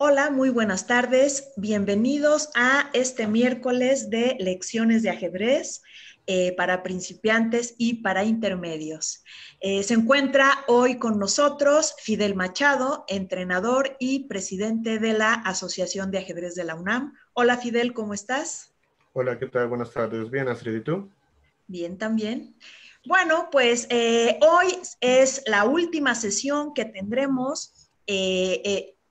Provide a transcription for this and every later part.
Hola, muy buenas tardes. Bienvenidos a este miércoles de lecciones de ajedrez eh, para principiantes y para intermedios. Eh, se encuentra hoy con nosotros Fidel Machado, entrenador y presidente de la Asociación de Ajedrez de la UNAM. Hola Fidel, ¿cómo estás? Hola, ¿qué tal? Buenas tardes. Bien, Astrid, ¿y tú? Bien, también. Bueno, pues eh, hoy es la última sesión que tendremos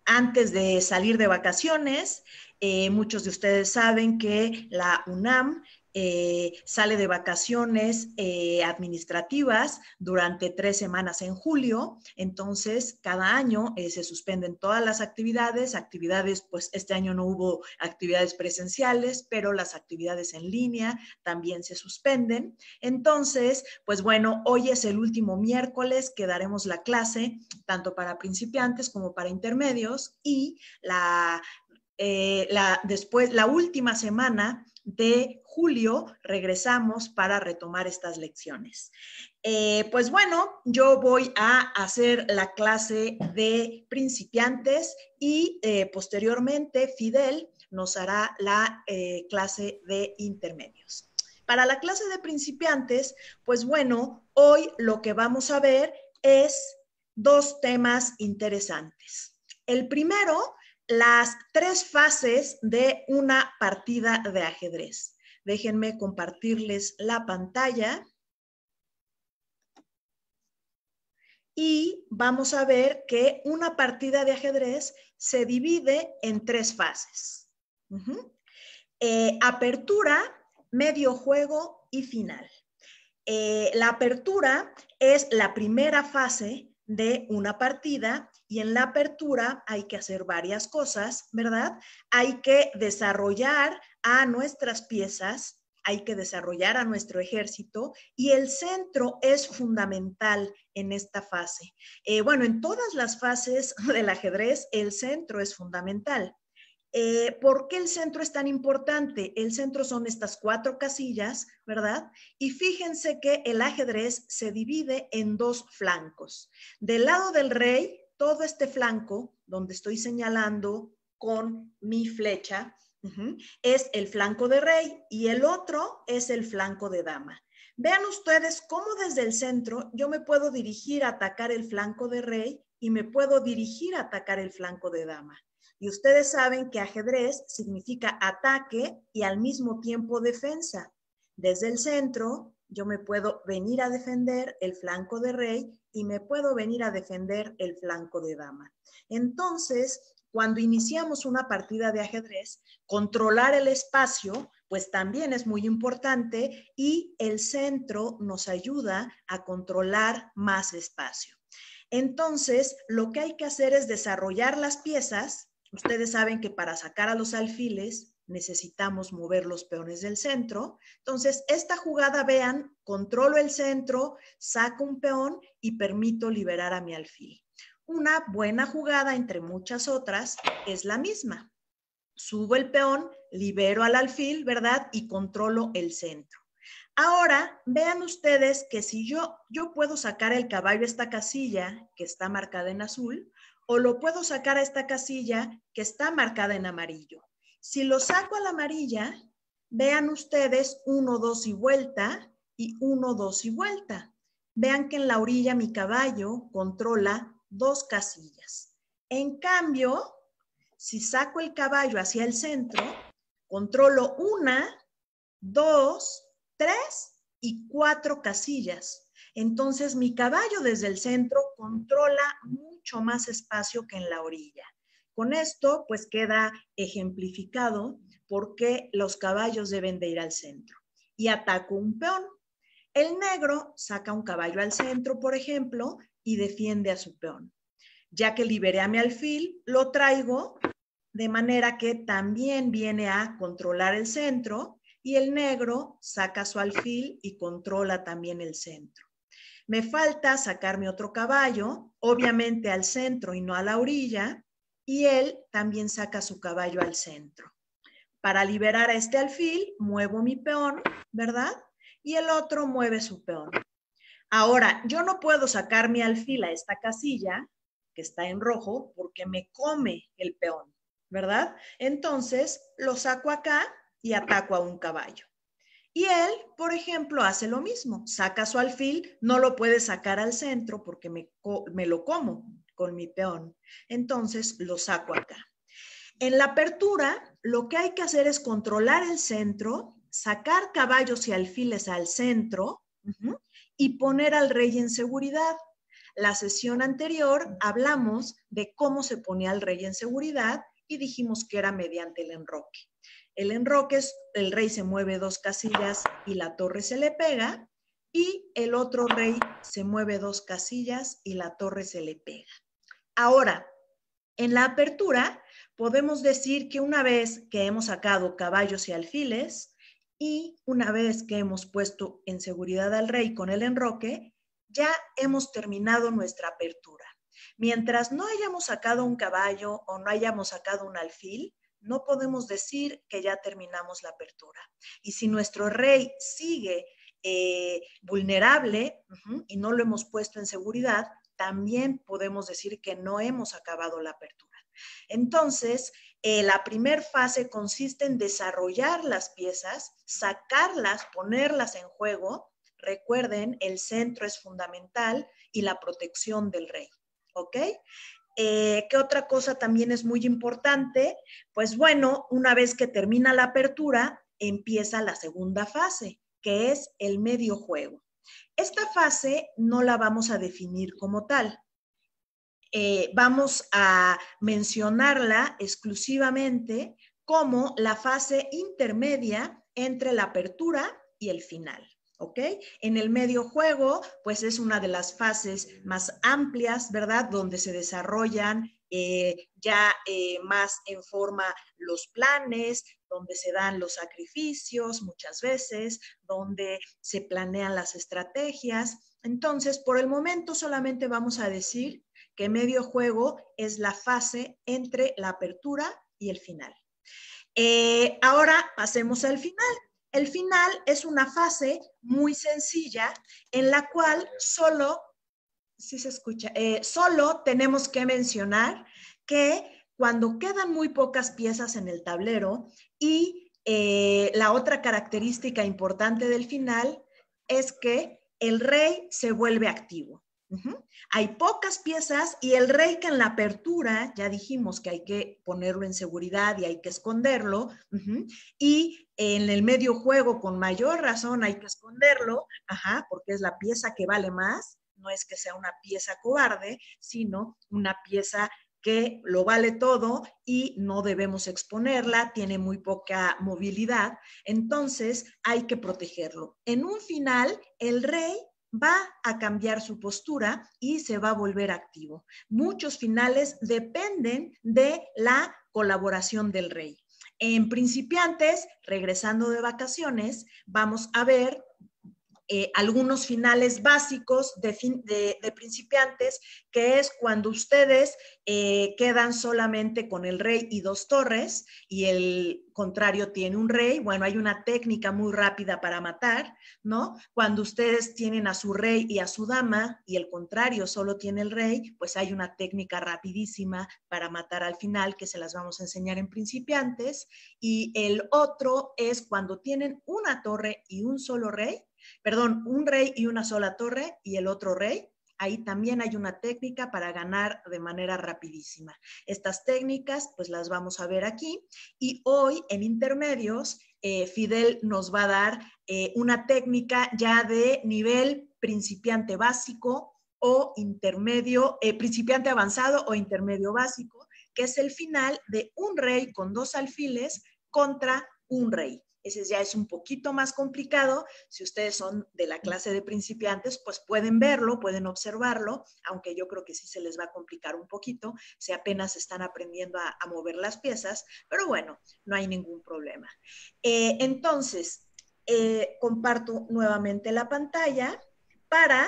antes de salir de vacaciones, eh, muchos de ustedes saben que la UNAM eh, sale de vacaciones eh, administrativas durante tres semanas en julio, entonces cada año eh, se suspenden todas las actividades, actividades, pues este año no hubo actividades presenciales, pero las actividades en línea también se suspenden. Entonces, pues bueno, hoy es el último miércoles que daremos la clase, tanto para principiantes como para intermedios, y la eh, la, después, la última semana de julio regresamos para retomar estas lecciones. Eh, pues bueno, yo voy a hacer la clase de principiantes y eh, posteriormente Fidel nos hará la clase de intermedios. Para la clase de principiantes, pues bueno, hoy lo que vamos a ver es dos temas interesantes. El primero las tres fases de una partida de ajedrez. Déjenme compartirles la pantalla. Y vamos a ver que una partida de ajedrez se divide en tres fases. Eh, apertura, medio juego y final. Eh, la apertura es la primera fase de una partida y en la apertura hay que hacer varias cosas, ¿verdad? Hay que desarrollar a nuestras piezas, hay que desarrollar a nuestro ejército y el centro es fundamental en esta fase. Eh, bueno, en todas las fases del ajedrez, el centro es fundamental. Eh, ¿Por qué el centro es tan importante? El centro son estas cuatro casillas, ¿verdad? Y fíjense que el ajedrez se divide en dos flancos. Del lado del rey, todo este flanco donde estoy señalando con mi flecha es el flanco de rey y el otro es el flanco de dama. Vean ustedes cómo desde el centro yo me puedo dirigir a atacar el flanco de rey y me puedo dirigir a atacar el flanco de dama. Y ustedes saben que ajedrez significa ataque y al mismo tiempo defensa. Desde el centro yo me puedo venir a defender el flanco de rey y me puedo venir a defender el flanco de dama. Entonces, cuando iniciamos una partida de ajedrez, controlar el espacio, pues también es muy importante y el centro nos ayuda a controlar más espacio. Entonces, lo que hay que hacer es desarrollar las piezas. Ustedes saben que para sacar a los alfiles necesitamos mover los peones del centro. Entonces, esta jugada, vean, controlo el centro, saco un peón y permito liberar a mi alfil. Una buena jugada, entre muchas otras, es la misma. Subo el peón, libero al alfil, ¿verdad? Y controlo el centro. Ahora, vean ustedes que si yo, yo puedo sacar el caballo a esta casilla que está marcada en azul, o lo puedo sacar a esta casilla que está marcada en amarillo. Si lo saco a la amarilla, vean ustedes uno, dos y vuelta y uno, dos y vuelta. Vean que en la orilla mi caballo controla dos casillas. En cambio, si saco el caballo hacia el centro, controlo una, dos, tres y cuatro casillas. Entonces mi caballo desde el centro controla mucho más espacio que en la orilla. Con esto, pues queda ejemplificado por qué los caballos deben de ir al centro. Y ataco un peón. El negro saca un caballo al centro, por ejemplo, y defiende a su peón. Ya que liberé a mi alfil, lo traigo de manera que también viene a controlar el centro y el negro saca su alfil y controla también el centro. Me falta sacarme otro caballo, obviamente al centro y no a la orilla, y él también saca su caballo al centro. Para liberar a este alfil, muevo mi peón, ¿verdad? Y el otro mueve su peón. Ahora, yo no puedo sacar mi alfil a esta casilla, que está en rojo, porque me come el peón, ¿verdad? Entonces, lo saco acá y ataco a un caballo. Y él, por ejemplo, hace lo mismo, saca su alfil, no lo puede sacar al centro porque me, me lo como, con mi peón. Entonces lo saco acá. En la apertura, lo que hay que hacer es controlar el centro, sacar caballos y alfiles al centro y poner al rey en seguridad. La sesión anterior hablamos de cómo se ponía al rey en seguridad y dijimos que era mediante el enroque. El enroque es el rey se mueve dos casillas y la torre se le pega y el otro rey se mueve dos casillas y la torre se le pega. Ahora, en la apertura podemos decir que una vez que hemos sacado caballos y alfiles y una vez que hemos puesto en seguridad al rey con el enroque, ya hemos terminado nuestra apertura. Mientras no hayamos sacado un caballo o no hayamos sacado un alfil, no podemos decir que ya terminamos la apertura. Y si nuestro rey sigue eh, vulnerable y no lo hemos puesto en seguridad, también podemos decir que no hemos acabado la apertura. Entonces, eh, la primera fase consiste en desarrollar las piezas, sacarlas, ponerlas en juego. Recuerden, el centro es fundamental y la protección del rey. ¿Ok? Eh, ¿Qué otra cosa también es muy importante? Pues bueno, una vez que termina la apertura, empieza la segunda fase, que es el medio juego. Esta fase no la vamos a definir como tal. Eh, vamos a mencionarla exclusivamente como la fase intermedia entre la apertura y el final. ¿ok? En el medio juego, pues es una de las fases más amplias, ¿verdad? Donde se desarrollan eh, ya eh, más en forma los planes, donde se dan los sacrificios muchas veces, donde se planean las estrategias. Entonces, por el momento solamente vamos a decir que medio juego es la fase entre la apertura y el final. Eh, ahora pasemos al final. El final es una fase muy sencilla en la cual solo, si se escucha, eh, solo tenemos que mencionar que cuando quedan muy pocas piezas en el tablero y eh, la otra característica importante del final es que el rey se vuelve activo. Hay pocas piezas y el rey que en la apertura, ya dijimos que hay que ponerlo en seguridad y hay que esconderlo, y en el medio juego con mayor razón hay que esconderlo, porque es la pieza que vale más, no es que sea una pieza cobarde, sino una pieza que lo vale todo y no debemos exponerla, tiene muy poca movilidad, entonces hay que protegerlo. En un final, el rey va a cambiar su postura y se va a volver activo. Muchos finales dependen de la colaboración del rey. En principiantes, regresando de vacaciones, vamos a ver eh, algunos finales básicos de, de, principiantes, que es cuando ustedes eh, quedan solamente con el rey y dos torres y el contrario tiene un rey. Bueno, hay una técnica muy rápida para matar, ¿no? Cuando ustedes tienen a su rey y a su dama y el contrario solo tiene el rey, pues hay una técnica rapidísima para matar al final que se las vamos a enseñar en principiantes. Y el otro es cuando tienen una torre y un solo rey perdón, un rey y una sola torre y el otro rey. Ahí también hay una técnica para ganar de manera rapidísima. Estas técnicas, pues las vamos a ver aquí. Y hoy en intermedios, eh, Fidel nos va a dar eh, una técnica ya de nivel principiante básico o intermedio, eh, principiante avanzado o intermedio básico, que es el final de un rey con dos alfiles contra un rey dices, ya es un poquito más complicado. Si ustedes son de la clase de principiantes, pues pueden verlo, pueden observarlo, aunque yo creo que sí se les va a complicar un poquito si apenas están aprendiendo a, mover las piezas, pero bueno, no hay ningún problema. Eh, entonces, eh, comparto nuevamente la pantalla para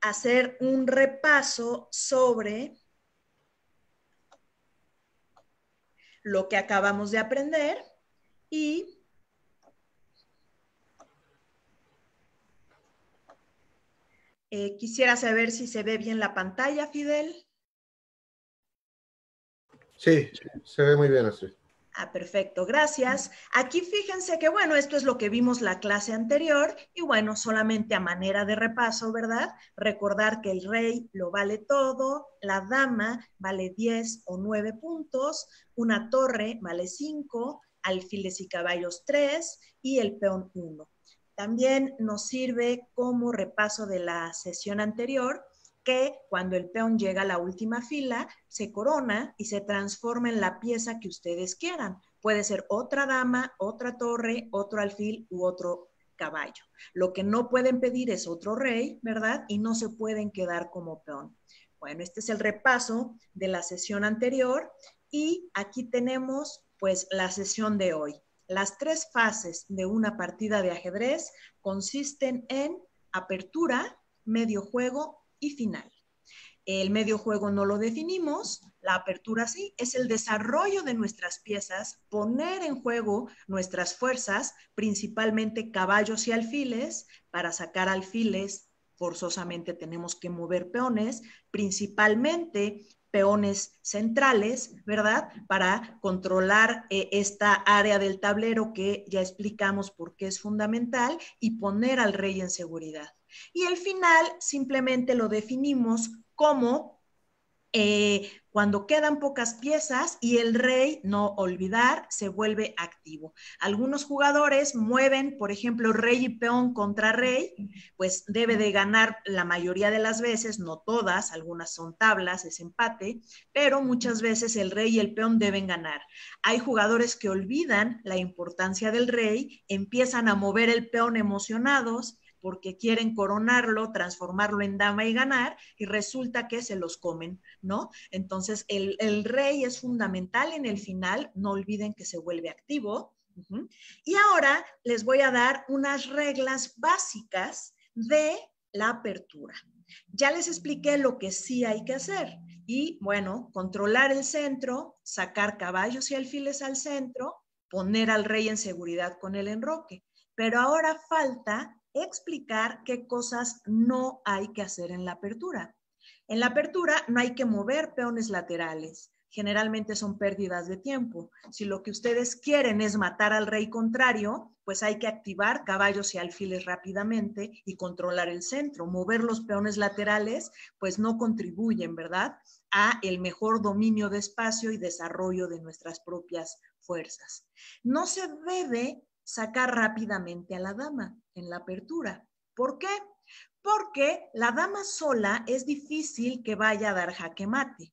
hacer un repaso sobre lo que acabamos de aprender y Eh, quisiera saber si se ve bien la pantalla, Fidel. Sí, se ve muy bien así. Ah, perfecto, gracias. Aquí fíjense que, bueno, esto es lo que vimos la clase anterior y bueno, solamente a manera de repaso, ¿verdad? Recordar que el rey lo vale todo, la dama vale 10 o 9 puntos, una torre vale 5, alfiles y caballos 3 y el peón 1. También nos sirve como repaso de la sesión anterior que cuando el peón llega a la última fila, se corona y se transforma en la pieza que ustedes quieran. Puede ser otra dama, otra torre, otro alfil u otro caballo. Lo que no pueden pedir es otro rey, ¿verdad? Y no se pueden quedar como peón. Bueno, este es el repaso de la sesión anterior y aquí tenemos pues la sesión de hoy. Las tres fases de una partida de ajedrez consisten en apertura, medio juego y final. El medio juego no lo definimos, la apertura sí, es el desarrollo de nuestras piezas, poner en juego nuestras fuerzas, principalmente caballos y alfiles, para sacar alfiles forzosamente tenemos que mover peones, principalmente peones centrales, ¿verdad? Para controlar eh, esta área del tablero que ya explicamos por qué es fundamental y poner al rey en seguridad. Y el final simplemente lo definimos como eh, cuando quedan pocas piezas y el rey, no olvidar, se vuelve activo. Algunos jugadores mueven, por ejemplo, rey y peón contra rey, pues debe de ganar la mayoría de las veces, no todas, algunas son tablas, es empate, pero muchas veces el rey y el peón deben ganar. Hay jugadores que olvidan la importancia del rey, empiezan a mover el peón emocionados, porque quieren coronarlo, transformarlo en dama y ganar, y resulta que se los comen, ¿no? Entonces, el, rey es fundamental en el final, no olviden que se vuelve activo. Y ahora les voy a dar unas reglas básicas de la apertura. Ya les expliqué lo que sí hay que hacer y bueno, controlar el centro, sacar caballos y alfiles al centro, poner al rey en seguridad con el enroque. Pero ahora falta explicar qué cosas no hay que hacer en la apertura. En la apertura no hay que mover peones laterales. Generalmente son pérdidas de tiempo. Si lo que ustedes quieren es matar al rey contrario, pues hay que activar caballos y alfiles rápidamente y controlar el centro. Mover los peones laterales, pues no contribuyen, ¿verdad?, a el mejor dominio de espacio y desarrollo de nuestras propias fuerzas. No se debe sacar rápidamente a la dama en la apertura. ¿Por qué? Porque la dama sola es difícil que vaya a dar jaque mate.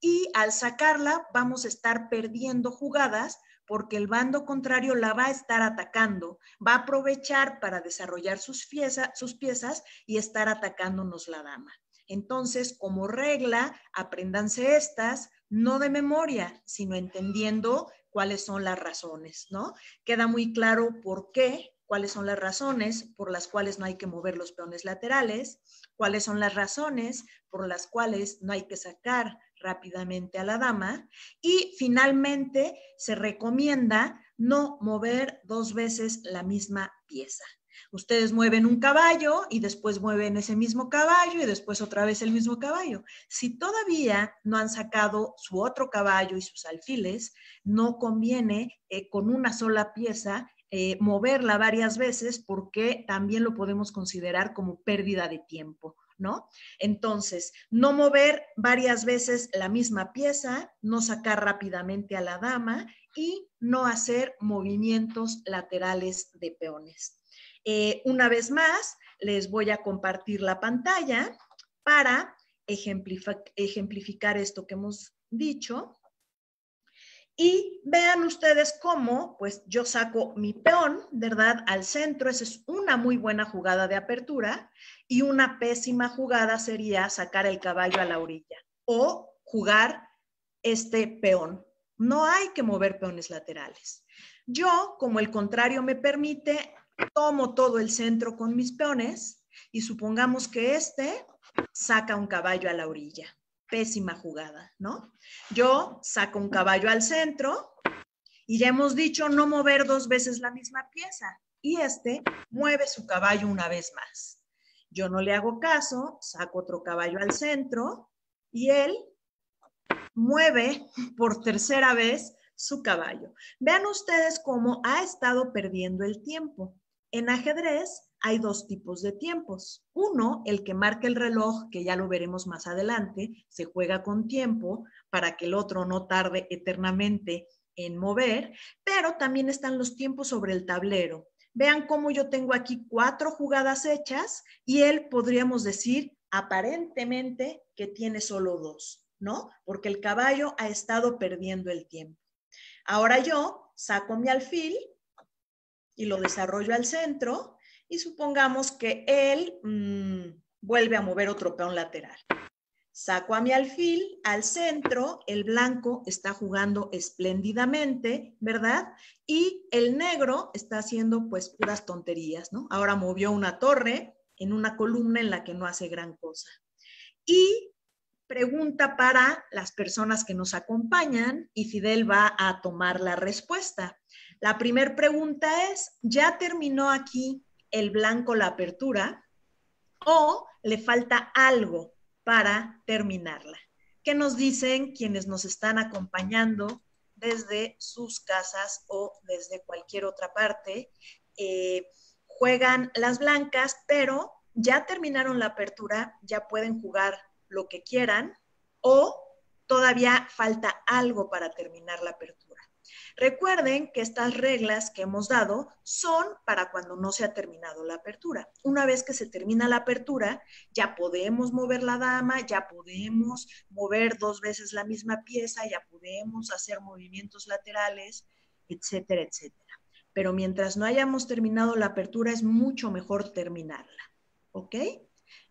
Y al sacarla vamos a estar perdiendo jugadas porque el bando contrario la va a estar atacando, va a aprovechar para desarrollar sus, piezas y estar atacándonos la dama. Entonces, como regla, aprendanse estas, no de memoria, sino entendiendo cuáles son las razones, ¿no? Queda muy claro por qué, cuáles son las razones por las cuales no hay que mover los peones laterales, cuáles son las razones por las cuales no hay que sacar rápidamente a la dama y finalmente se recomienda no mover dos veces la misma pieza. Ustedes mueven un caballo y después mueven ese mismo caballo y después otra vez el mismo caballo. Si todavía no han sacado su otro caballo y sus alfiles, no conviene eh, con una sola pieza eh, moverla varias veces porque también lo podemos considerar como pérdida de tiempo. ¿no? Entonces, no mover varias veces la misma pieza, no sacar rápidamente a la dama y no hacer movimientos laterales de peones. Eh, una vez más, les voy a compartir la pantalla para ejemplificar esto que hemos dicho. Y vean ustedes cómo, pues yo saco mi peón, ¿verdad? Al centro, esa es una muy buena jugada de apertura y una pésima jugada sería sacar el caballo a la orilla o jugar este peón. No hay que mover peones laterales. Yo, como el contrario me permite, tomo todo el centro con mis peones y supongamos que este saca un caballo a la orilla. Pésima jugada, ¿no? Yo saco un caballo al centro y ya hemos dicho no mover dos veces la misma pieza y este mueve su caballo una vez más. Yo no le hago caso, saco otro caballo al centro y él mueve por tercera vez su caballo. Vean ustedes cómo ha estado perdiendo el tiempo. En ajedrez hay dos tipos de tiempos. Uno, el que marca el reloj, que ya lo veremos más adelante, se juega con tiempo para que el otro no tarde eternamente en mover, pero también están los tiempos sobre el tablero. Vean cómo yo tengo aquí cuatro jugadas hechas y él podríamos decir aparentemente que tiene solo dos, ¿no? Porque el caballo ha estado perdiendo el tiempo. Ahora yo saco mi alfil y lo desarrollo al centro y supongamos que él mm, vuelve a mover otro peón lateral. Saco a mi alfil al centro, el blanco está jugando espléndidamente, ¿verdad? Y el negro está haciendo pues puras tonterías, ¿no? Ahora movió una torre en una columna en la que no hace gran cosa. Y pregunta para las personas que nos acompañan y Fidel va a tomar la respuesta. La primera pregunta es, ¿ya terminó aquí el blanco la apertura o le falta algo para terminarla? ¿Qué nos dicen quienes nos están acompañando desde sus casas o desde cualquier otra parte? Eh, juegan las blancas, pero ya terminaron la apertura, ya pueden jugar lo que quieran o todavía falta algo para terminar la apertura. Recuerden que estas reglas que hemos dado son para cuando no se ha terminado la apertura. Una vez que se termina la apertura, ya podemos mover la dama, ya podemos mover dos veces la misma pieza, ya podemos hacer movimientos laterales, etcétera, etcétera. Pero mientras no hayamos terminado la apertura, es mucho mejor terminarla. ¿Ok?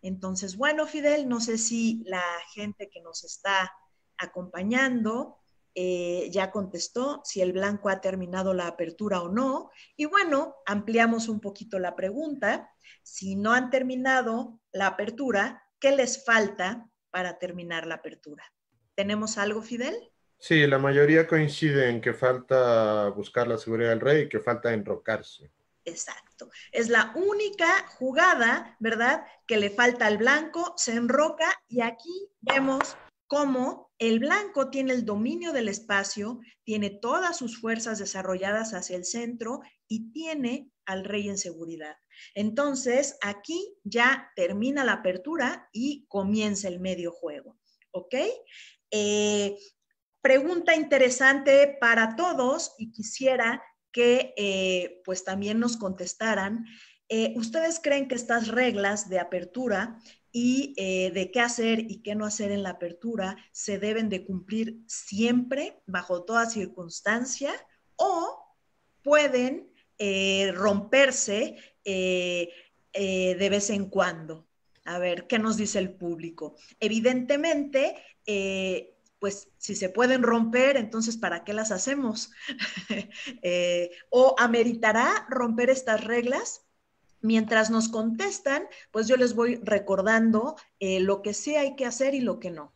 Entonces, bueno, Fidel, no sé si la gente que nos está acompañando eh, ya contestó si el blanco ha terminado la apertura o no. Y bueno, ampliamos un poquito la pregunta. Si no han terminado la apertura, ¿qué les falta para terminar la apertura? ¿Tenemos algo, Fidel? Sí, la mayoría coincide en que falta buscar la seguridad del rey y que falta enrocarse. Exacto. Es la única jugada, ¿verdad?, que le falta al blanco, se enroca y aquí vemos como el blanco tiene el dominio del espacio, tiene todas sus fuerzas desarrolladas hacia el centro y tiene al rey en seguridad. Entonces, aquí ya termina la apertura y comienza el medio juego. ¿Ok? Eh, pregunta interesante para todos y quisiera que eh, pues también nos contestaran. Eh, ¿Ustedes creen que estas reglas de apertura y eh, de qué hacer y qué no hacer en la apertura se deben de cumplir siempre, bajo toda circunstancia, o pueden eh, romperse eh, de vez en cuando. A ver, ¿qué nos dice el público? Evidentemente, pues si se pueden romper, entonces ¿para qué las hacemos? ¿O ameritará romper estas reglas? Mientras nos contestan, pues yo les voy recordando eh, lo que sí hay que hacer y lo que no.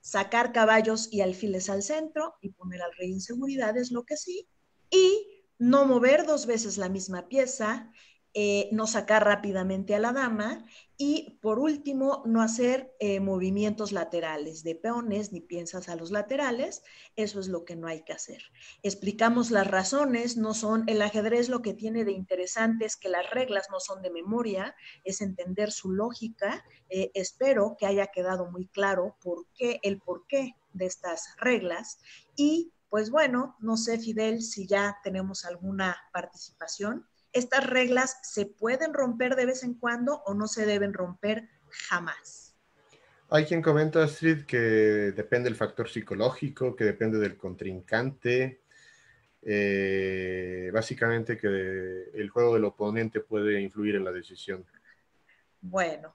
Sacar caballos y alfiles al centro y poner al rey en seguridad es lo que sí. Y no mover dos veces la misma pieza, eh, no sacar rápidamente a la dama y por último, no hacer eh, movimientos laterales de peones ni piensas a los laterales. Eso es lo que no hay que hacer. Explicamos las razones, no son el ajedrez lo que tiene de interesante es que las reglas no son de memoria, es entender su lógica. Eh, espero que haya quedado muy claro por qué, el porqué de estas reglas. Y pues bueno, no sé, Fidel, si ya tenemos alguna participación estas reglas se pueden romper de vez en cuando o no se deben romper jamás. Hay quien comenta, Astrid, que depende del factor psicológico, que depende del contrincante, eh, básicamente que el juego del oponente puede influir en la decisión. Bueno,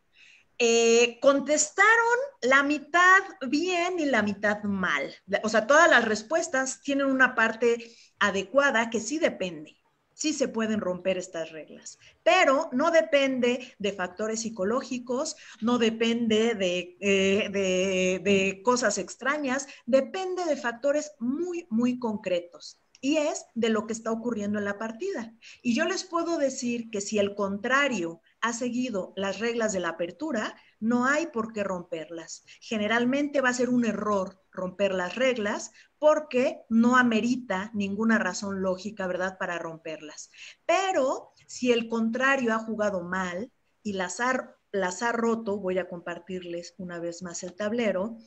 eh, contestaron la mitad bien y la mitad mal. O sea, todas las respuestas tienen una parte adecuada que sí depende sí se pueden romper estas reglas, pero no depende de factores psicológicos, no depende eh, de, cosas extrañas, depende de factores muy, muy concretos y es de lo que está ocurriendo en la partida. Y yo les puedo decir que si el contrario ha seguido las reglas de la apertura, no hay por qué romperlas. Generalmente va a ser un error romper las reglas porque no amerita ninguna razón lógica, ¿verdad?, para romperlas. Pero si el contrario ha jugado mal y las ha, las ha roto, voy a compartirles una vez más el tablero,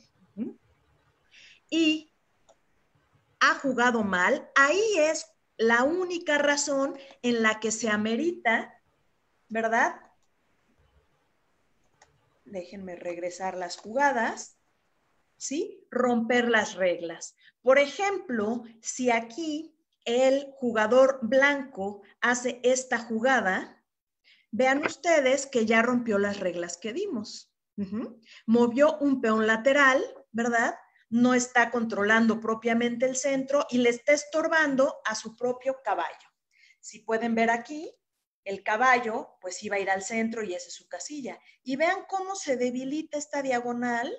y ha jugado mal, ahí es la única razón en la que se amerita, ¿verdad? Déjenme regresar las jugadas. ¿sí? Romper las reglas. Por ejemplo, si aquí el jugador blanco hace esta jugada, vean ustedes que ya rompió las reglas que dimos. Movió un peón lateral, ¿verdad? No está controlando propiamente el centro y le está estorbando a su propio caballo. Si pueden ver aquí, el caballo pues iba a ir al centro y esa es su casilla. Y vean cómo se debilita esta diagonal,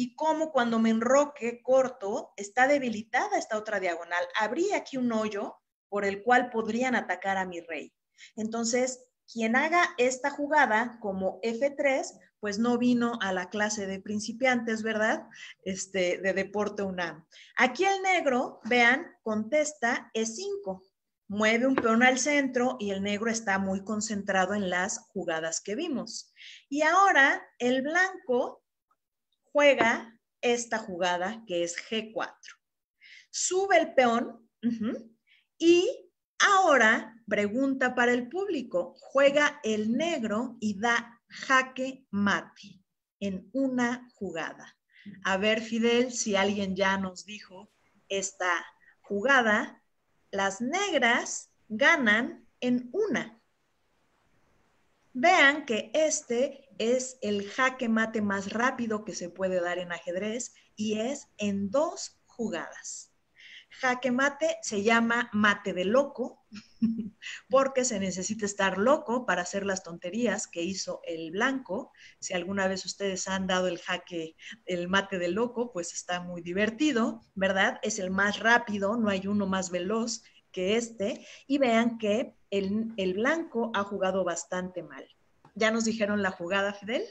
y cómo cuando me enroque corto está debilitada esta otra diagonal. Habría aquí un hoyo por el cual podrían atacar a mi rey. Entonces, quien haga esta jugada como F3, pues no vino a la clase de principiantes, ¿verdad? Este, de deporte UNAM. Aquí el negro, vean, contesta E5, mueve un peón al centro y el negro está muy concentrado en las jugadas que vimos. Y ahora el blanco juega esta jugada que es G4. Sube el peón y ahora, pregunta para el público, juega el negro y da jaque mate en una jugada. A ver, Fidel, si alguien ya nos dijo esta jugada, las negras ganan en una vean que este es el jaque mate más rápido que se puede dar en ajedrez y es en dos jugadas. Jaque mate se llama mate de loco porque se necesita estar loco para hacer las tonterías que hizo el blanco. Si alguna vez ustedes han dado el jaque, el mate de loco, pues está muy divertido, ¿verdad? Es el más rápido, no hay uno más veloz que este. Y vean que el, blanco ha jugado bastante mal. ¿Ya nos dijeron la jugada, Fidel?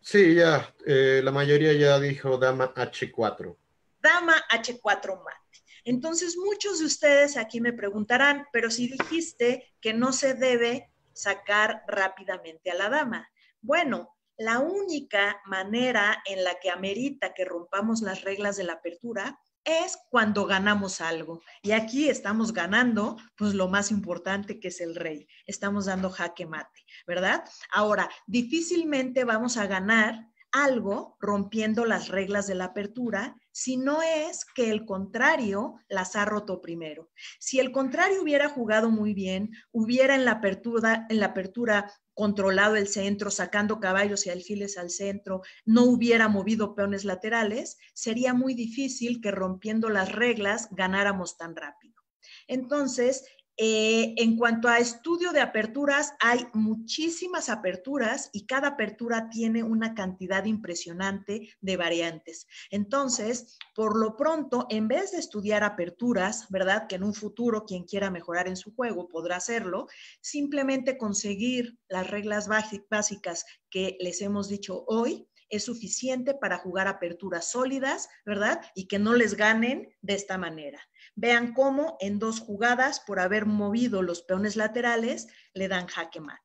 Sí, ya, eh, la mayoría ya dijo dama H4. Dama H4 mate. Entonces, muchos de ustedes aquí me preguntarán, pero si dijiste que no se debe sacar rápidamente a la dama. Bueno, la única manera en la que amerita que rompamos las reglas de la apertura es cuando ganamos algo. Y aquí estamos ganando, pues lo más importante que es el rey. Estamos dando jaque mate, ¿verdad? Ahora, difícilmente vamos a ganar algo rompiendo las reglas de la apertura si no es que el contrario las ha roto primero. Si el contrario hubiera jugado muy bien, hubiera en la apertura, en la apertura controlado el centro, sacando caballos y alfiles al centro, no hubiera movido peones laterales, sería muy difícil que rompiendo las reglas ganáramos tan rápido. Entonces, eh, en cuanto a estudio de aperturas, hay muchísimas aperturas y cada apertura tiene una cantidad impresionante de variantes. Entonces, por lo pronto, en vez de estudiar aperturas, ¿verdad? Que en un futuro quien quiera mejorar en su juego podrá hacerlo, simplemente conseguir las reglas básicas que les hemos dicho hoy es suficiente para jugar aperturas sólidas, ¿verdad? Y que no les ganen de esta manera. Vean cómo en dos jugadas, por haber movido los peones laterales, le dan jaque mate.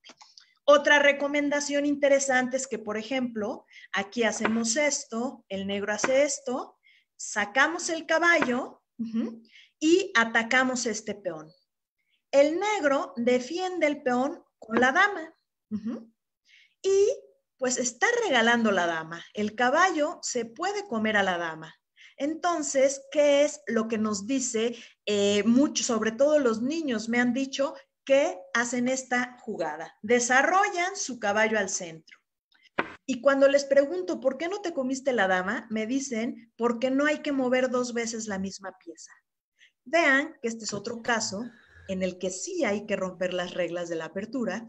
Otra recomendación interesante es que, por ejemplo, aquí hacemos esto, el negro hace esto, sacamos el caballo y atacamos este peón. El negro defiende el peón con la dama. Y pues está regalando la dama. El caballo se puede comer a la dama. Entonces, ¿qué es lo que nos dice eh, mucho, sobre todo los niños me han dicho que hacen esta jugada? Desarrollan su caballo al centro. Y cuando les pregunto, ¿por qué no te comiste la dama? Me dicen, porque no hay que mover dos veces la misma pieza. Vean que este es otro caso en el que sí hay que romper las reglas de la apertura,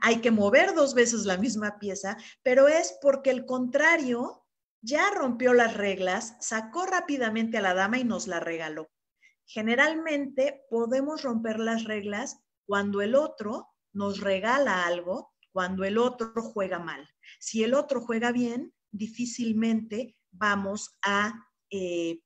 hay que mover dos veces la misma pieza, pero es porque el contrario ya rompió las reglas, sacó rápidamente a la dama y nos la regaló. Generalmente podemos romper las reglas cuando el otro nos regala algo, cuando el otro juega mal. Si el otro juega bien, difícilmente vamos a, eh,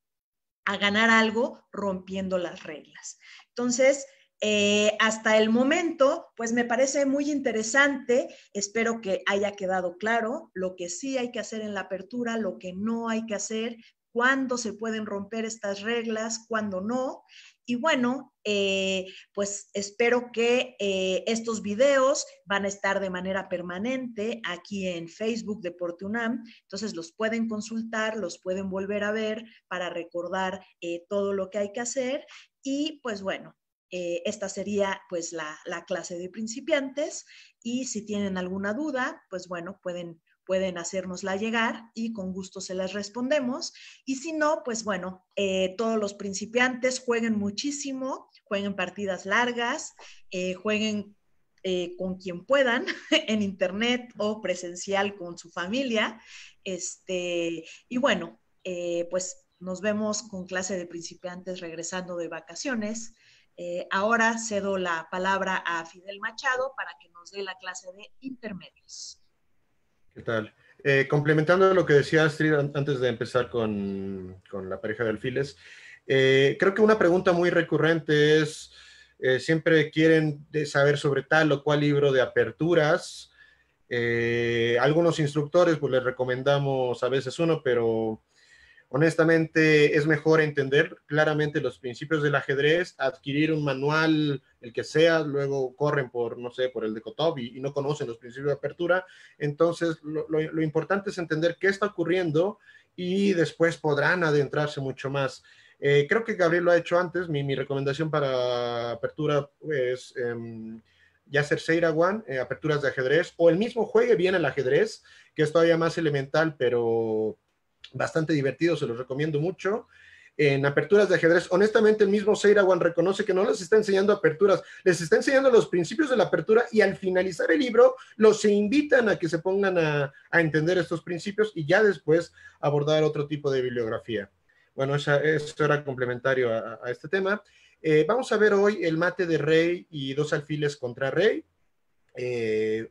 a ganar algo rompiendo las reglas. Entonces, eh, hasta el momento, pues me parece muy interesante. Espero que haya quedado claro lo que sí hay que hacer en la apertura, lo que no hay que hacer, cuándo se pueden romper estas reglas, cuándo no. Y bueno, eh, pues espero que eh, estos videos van a estar de manera permanente aquí en Facebook Deporte UNAM. Entonces los pueden consultar, los pueden volver a ver para recordar todo lo que hay que hacer. Y pues bueno, eh, esta sería pues la, clase de principiantes y si tienen alguna duda, pues bueno, pueden, pueden hacérnosla llegar y con gusto se las respondemos. Y si no, pues bueno, eh, todos los principiantes jueguen muchísimo, jueguen partidas largas, eh, jueguen con quien puedan, en internet o presencial con su familia. Este, y bueno, pues nos vemos con clase de principiantes regresando de vacaciones. Eh, ahora cedo la palabra a Fidel Machado para que nos dé la clase de intermedios. ¿Qué tal? Eh, complementando lo que decía Astrid antes de empezar con, la pareja de alfiles, eh, creo que una pregunta muy recurrente es, siempre quieren saber sobre tal o cual libro de aperturas. algunos instructores, pues les recomendamos a veces uno, pero honestamente es mejor entender claramente los principios del ajedrez, adquirir un manual, el que sea, luego corren por, no sé, por el de Kotov y, no conocen los principios de apertura. Entonces, lo, importante es entender qué está ocurriendo y después podrán adentrarse mucho más. Eh, creo que Gabriel lo ha hecho antes. Mi, recomendación para apertura es em, ya hacer Seirawan, eh, aperturas de ajedrez, o el mismo juegue bien el ajedrez, que es todavía más elemental, pero bastante divertido, se los recomiendo mucho. En aperturas de ajedrez, honestamente, el mismo Seirawan reconoce que no les está enseñando aperturas, les está enseñando los principios de la apertura y al finalizar el libro los invitan a que se pongan a, entender estos principios y ya después abordar otro tipo de bibliografía. Bueno, eso, era complementario a, este tema. Eh, vamos a ver hoy el mate de rey y dos alfiles contra rey. Eh,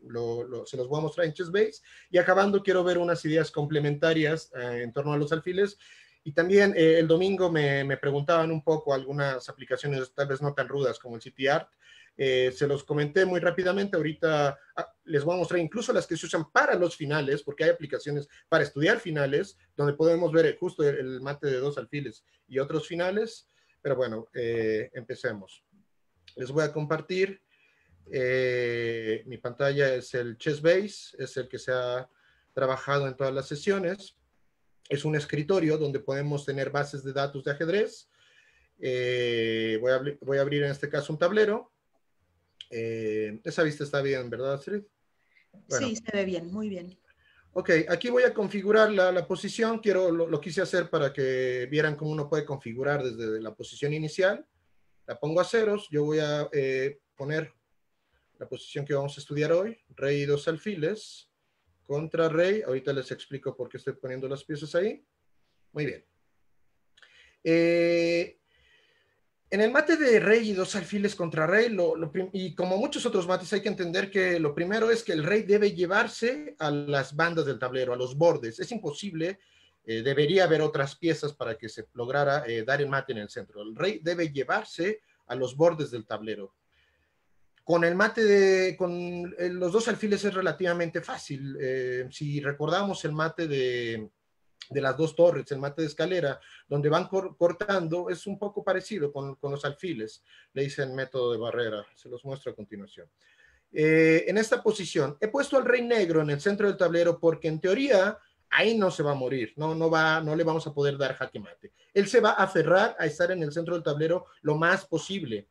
se los voy a mostrar en Chessbase. Y acabando, quiero ver unas ideas complementarias eh, en torno a los alfiles. Y también eh, el domingo me, me, preguntaban un poco algunas aplicaciones, tal vez no tan rudas como el Art se los comenté muy rápidamente. Ahorita ah, les voy a mostrar incluso las que se usan para los finales, porque hay aplicaciones para estudiar finales, donde podemos ver justo el, el mate de dos alfiles y otros finales. Pero bueno, empecemos. Les voy a compartir. Eh, mi pantalla es el Chess Base, es el que se ha trabajado en todas las sesiones. Es un escritorio donde podemos tener bases de datos de ajedrez. Eh, voy, a, abrir en este caso un tablero. Eh, esa vista está bien, ¿verdad, Astrid? Sí, se ve bien, muy bien. Ok, aquí voy a configurar la, posición. Quiero, lo, quise hacer para que vieran cómo uno puede configurar desde la posición inicial. La pongo a ceros. Yo voy a poner la posición que vamos a estudiar hoy, rey y dos alfiles contra rey. Ahorita les explico por qué estoy poniendo las piezas ahí. Muy bien. Eh, en el mate de rey y dos alfiles contra rey, y como muchos otros mates, hay que entender que lo primero es que el rey debe llevarse a las bandas del tablero, a los bordes. Es imposible, eh, debería haber otras piezas para que se lograra eh, dar el mate en el centro. El rey debe llevarse a los bordes del tablero con el mate de, con eh, los dos alfiles es relativamente fácil. Eh, si recordamos el mate de, las dos torres, el mate de escalera, donde van cortando, es un poco parecido con, los alfiles, le dicen método de barrera, se los muestro a continuación. Eh, en esta posición, he puesto al rey negro en el centro del tablero porque en teoría ahí no se va a morir, no, no, va, no le vamos a poder dar jaque mate. Él se va a aferrar a estar en el centro del tablero lo más posible.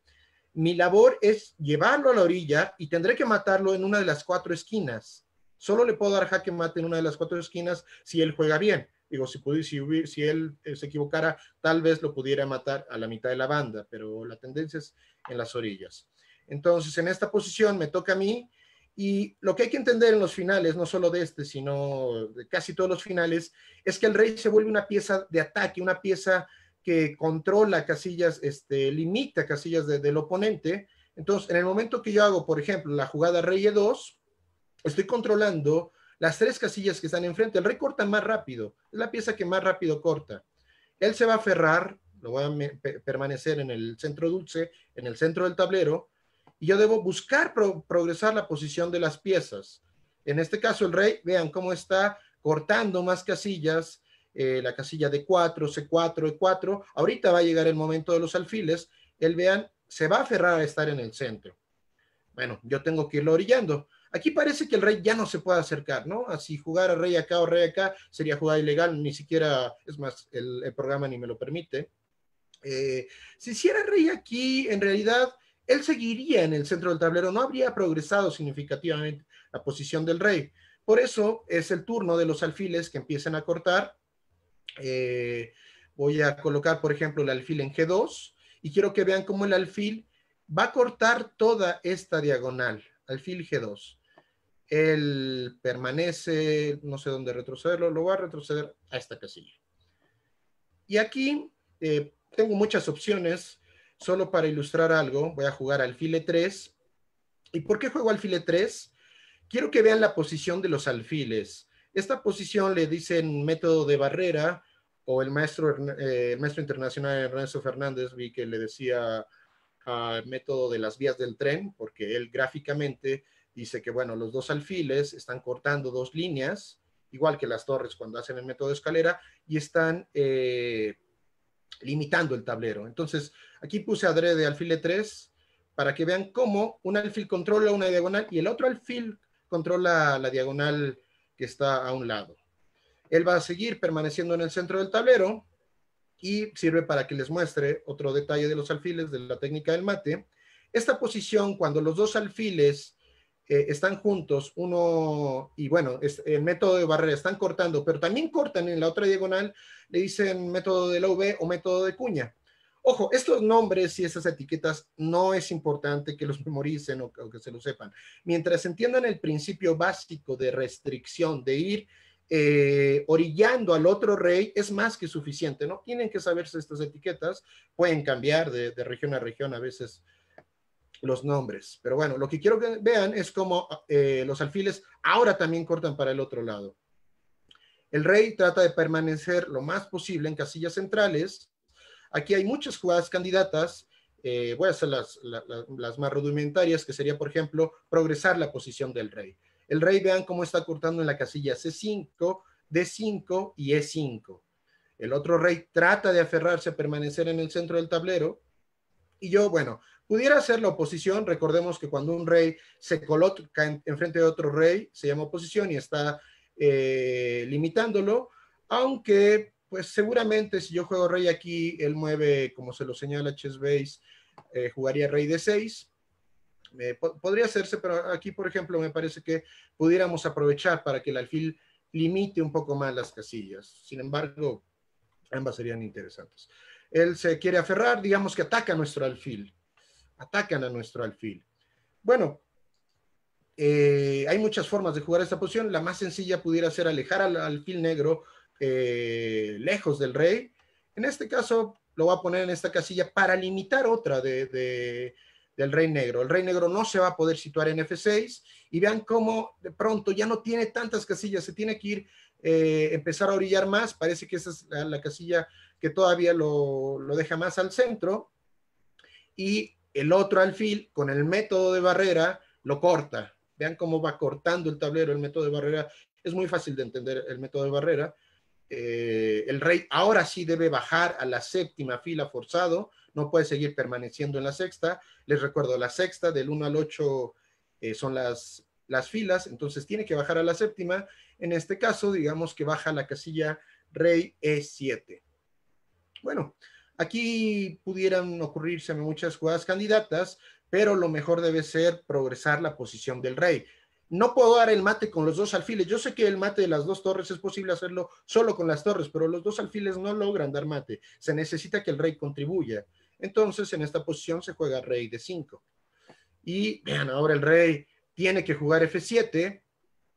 Mi labor es llevarlo a la orilla y tendré que matarlo en una de las cuatro esquinas. Solo le puedo dar jaque mate en una de las cuatro esquinas si él juega bien. Digo, si, pudiera, si, él eh, se equivocara, tal vez lo pudiera matar a la mitad de la banda, pero la tendencia es en las orillas. Entonces, en esta posición me toca a mí y lo que hay que entender en los finales, no solo de este, sino de casi todos los finales, es que el rey se vuelve una pieza de ataque, una pieza controla casillas, este, limita casillas del oponente. Entonces, en el momento que yo hago, por ejemplo, la jugada rey e2, estoy controlando las tres casillas que están enfrente. El rey corta más rápido, es la pieza que más rápido corta. Él se va a aferrar, lo va a permanecer en el centro dulce, en el centro del tablero, y yo debo buscar progresar la posición de las piezas. En este caso, el rey, vean cómo está cortando más casillas, eh, la casilla de 4 C4, E4. Ahorita va a llegar el momento de los alfiles. Él, vean, se va a aferrar a estar en el centro. Bueno, yo tengo que irlo orillando. Aquí parece que el rey ya no se puede acercar, ¿no? Así jugar a rey acá o rey acá sería jugada ilegal, ni siquiera, es más, el, programa ni me lo permite. Eh, si hiciera rey aquí, en realidad, él seguiría en el centro del tablero, no habría progresado significativamente la posición del rey. Por eso es el turno de los alfiles que empiecen a cortar eh, voy a colocar, por ejemplo, el alfil en G2 y quiero que vean cómo el alfil va a cortar toda esta diagonal, alfil G2. Él permanece, no sé dónde retrocederlo, lo va a retroceder a esta casilla. Y aquí eh, tengo muchas opciones, solo para ilustrar algo, voy a jugar alfil E3. ¿Y por qué juego alfil E3? Quiero que vean la posición de los alfiles. Esta posición le dicen método de barrera o el maestro, eh, maestro internacional Ernesto Fernández vi que le decía método de las vías del tren, porque él gráficamente dice que, bueno, los dos alfiles están cortando dos líneas, igual que las torres cuando hacen el método de escalera, y están eh, limitando el tablero. Entonces, aquí puse adrede alfile 3 para que vean cómo un alfil controla una diagonal y el otro alfil controla la diagonal que está a un lado. Él va a seguir permaneciendo en el centro del tablero y sirve para que les muestre otro detalle de los alfiles, de la técnica del mate. Esta posición, cuando los dos alfiles eh, están juntos, uno, y bueno, es, el método de barrera, están cortando, pero también cortan en la otra diagonal, le dicen método de la V o método de cuña. Ojo, estos nombres y esas etiquetas no es importante que los memoricen o, que se lo sepan. Mientras entiendan el principio básico de restricción, de ir eh, orillando al otro rey es más que suficiente, ¿no? Tienen que saberse estas etiquetas, pueden cambiar de, región a región a veces los nombres, pero bueno, lo que quiero que vean es cómo eh, los alfiles ahora también cortan para el otro lado. El rey trata de permanecer lo más posible en casillas centrales Aquí hay muchas jugadas candidatas. Eh, voy a hacer las, más rudimentarias, que sería, por ejemplo, progresar la posición del rey. El rey, vean cómo está cortando en la casilla C5, D5 y E5. El otro rey trata de aferrarse a permanecer en el centro del tablero. Y yo, bueno, pudiera hacer la oposición. Recordemos que cuando un rey se coloca en frente de otro rey, se llama oposición y está eh, limitándolo, aunque pues seguramente si yo juego rey aquí, él mueve, como se lo señala Chessbase, eh, jugaría rey de 6. Eh, podría hacerse, pero aquí, por ejemplo, me parece que pudiéramos aprovechar para que el alfil limite un poco más las casillas. Sin embargo, ambas serían interesantes. Él se quiere aferrar, digamos que ataca a nuestro alfil. Atacan a nuestro alfil. Bueno, eh, hay muchas formas de jugar esta posición. La más sencilla pudiera ser alejar al alfil negro eh, lejos del rey. En este caso, lo va a poner en esta casilla para limitar otra de, del rey negro. El rey negro no se va a poder situar en F6 y vean cómo de pronto ya no tiene tantas casillas, se tiene que ir, eh, empezar a orillar más. Parece que esa es la, casilla que todavía lo, lo deja más al centro. Y el otro alfil, con el método de barrera, lo corta. Vean cómo va cortando el tablero el método de barrera. Es muy fácil de entender el método de barrera. Eh, el rey ahora sí debe bajar a la séptima fila forzado, no puede seguir permaneciendo en la sexta. Les recuerdo, la sexta del 1 al 8 eh, son las, las filas, entonces tiene que bajar a la séptima. En este caso, digamos que baja la casilla rey E7. Bueno, aquí pudieran ocurrirse muchas jugadas candidatas, pero lo mejor debe ser progresar la posición del rey no puedo dar el mate con los dos alfiles. Yo sé que el mate de las dos torres es posible hacerlo solo con las torres, pero los dos alfiles no logran dar mate. Se necesita que el rey contribuya. Entonces, en esta posición se juega rey de 5. Y vean, ahora el rey tiene que jugar F7.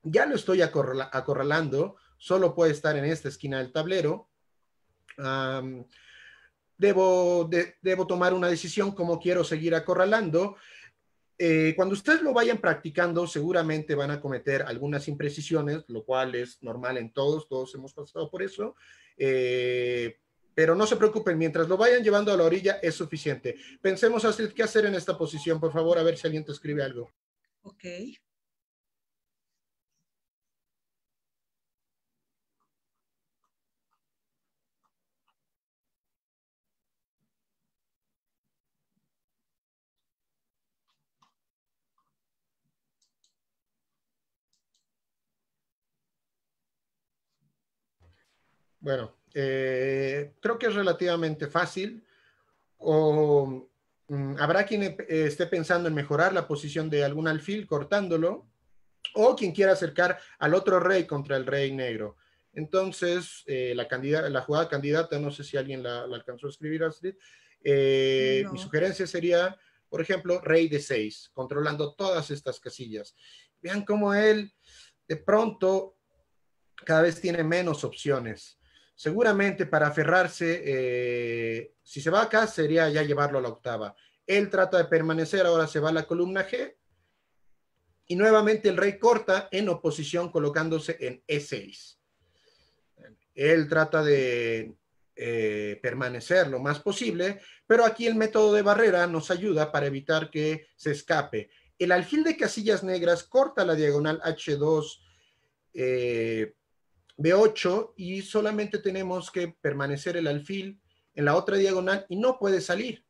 Ya lo estoy acorralando. Solo puede estar en esta esquina del tablero. debo, debo tomar una decisión cómo quiero seguir acorralando. Eh, cuando ustedes lo vayan practicando, seguramente van a cometer algunas imprecisiones, lo cual es normal en todos, todos hemos pasado por eso. Eh, pero no se preocupen, mientras lo vayan llevando a la orilla es suficiente. Pensemos, Astrid, qué hacer en esta posición, por favor, a ver si alguien te escribe algo. Ok. Bueno, eh, creo que es relativamente fácil. O mm, habrá quien eh, esté pensando en mejorar la posición de algún alfil cortándolo, o quien quiera acercar al otro rey contra el rey negro. Entonces, eh, la, jugada candidata, no sé si alguien la, alcanzó a escribir, Astrid. Mi sugerencia sería, por ejemplo, rey de seis, controlando todas estas casillas. Vean cómo él de pronto cada vez tiene menos opciones Seguramente para aferrarse, eh, si se va acá, sería ya llevarlo a la octava. Él trata de permanecer, ahora se va a la columna G. Y nuevamente el rey corta en oposición colocándose en E6. Él trata de eh, permanecer lo más posible, pero aquí el método de barrera nos ayuda para evitar que se escape. El alfil de casillas negras corta la diagonal H2 B8 y solamente tenemos que permanecer el alfil en la otra diagonal y no puede salir.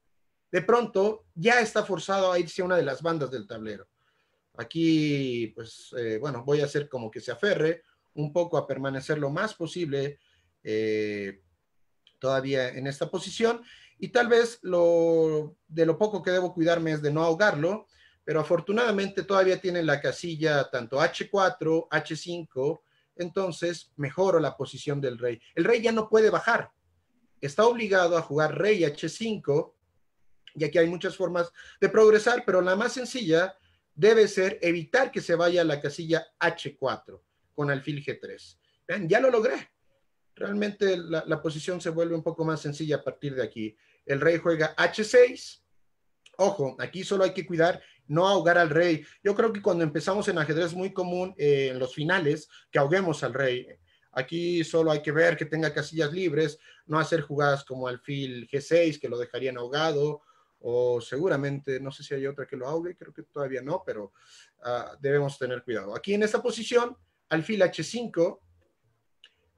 De pronto ya está forzado a irse a una de las bandas del tablero. Aquí, pues, eh, bueno, voy a hacer como que se aferre un poco a permanecer lo más posible eh, todavía en esta posición. Y tal vez lo, de lo poco que debo cuidarme es de no ahogarlo, pero afortunadamente todavía tiene la casilla tanto H4, H5, entonces mejoro la posición del rey. El rey ya no puede bajar. Está obligado a jugar rey h5. Y aquí hay muchas formas de progresar, pero la más sencilla debe ser evitar que se vaya a la casilla h4 con alfil g3. ¿Vean? Ya lo logré. Realmente la, la posición se vuelve un poco más sencilla a partir de aquí. El rey juega h6. Ojo, aquí solo hay que cuidar no ahogar al rey. Yo creo que cuando empezamos en ajedrez es muy común eh, en los finales que ahoguemos al rey. Aquí solo hay que ver que tenga casillas libres, no hacer jugadas como alfil G6 que lo dejarían ahogado o seguramente, no sé si hay otra que lo ahogue, creo que todavía no, pero ah, debemos tener cuidado. Aquí en esta posición, alfil H5